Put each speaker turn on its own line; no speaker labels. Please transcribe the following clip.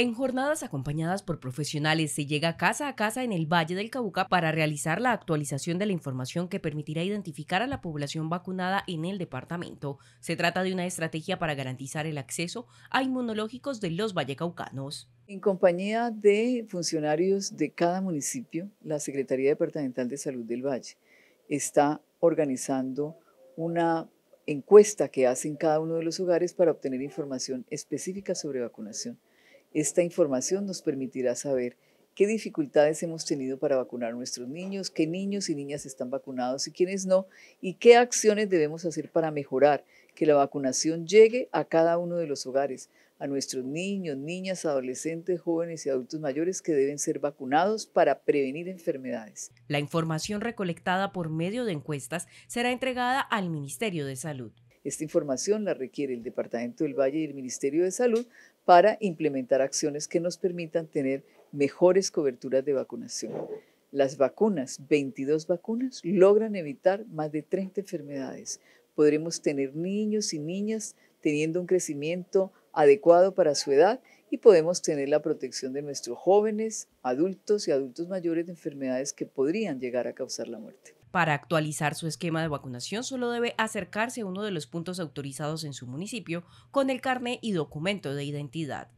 En jornadas acompañadas por profesionales se llega casa a casa en el Valle del Cauca para realizar la actualización de la información que permitirá identificar a la población vacunada en el departamento. Se trata de una estrategia para garantizar el acceso a inmunológicos de los vallecaucanos.
En compañía de funcionarios de cada municipio, la Secretaría Departamental de Salud del Valle está organizando una encuesta que hace en cada uno de los hogares para obtener información específica sobre vacunación. Esta información nos permitirá saber qué dificultades hemos tenido para vacunar a nuestros niños, qué niños y niñas están vacunados y quiénes no, y qué acciones debemos hacer para mejorar que la vacunación llegue a cada uno de los hogares, a nuestros niños, niñas, adolescentes, jóvenes y adultos mayores que deben ser vacunados para prevenir enfermedades.
La información recolectada por medio de encuestas será entregada al Ministerio de Salud.
Esta información la requiere el Departamento del Valle y el Ministerio de Salud para implementar acciones que nos permitan tener mejores coberturas de vacunación. Las vacunas, 22 vacunas, logran evitar más de 30 enfermedades. Podremos tener niños y niñas teniendo un crecimiento adecuado para su edad y podemos tener la protección de nuestros jóvenes, adultos y adultos mayores de enfermedades que podrían llegar a causar la muerte.
Para actualizar su esquema de vacunación solo debe acercarse a uno de los puntos autorizados en su municipio con el carné y documento de identidad.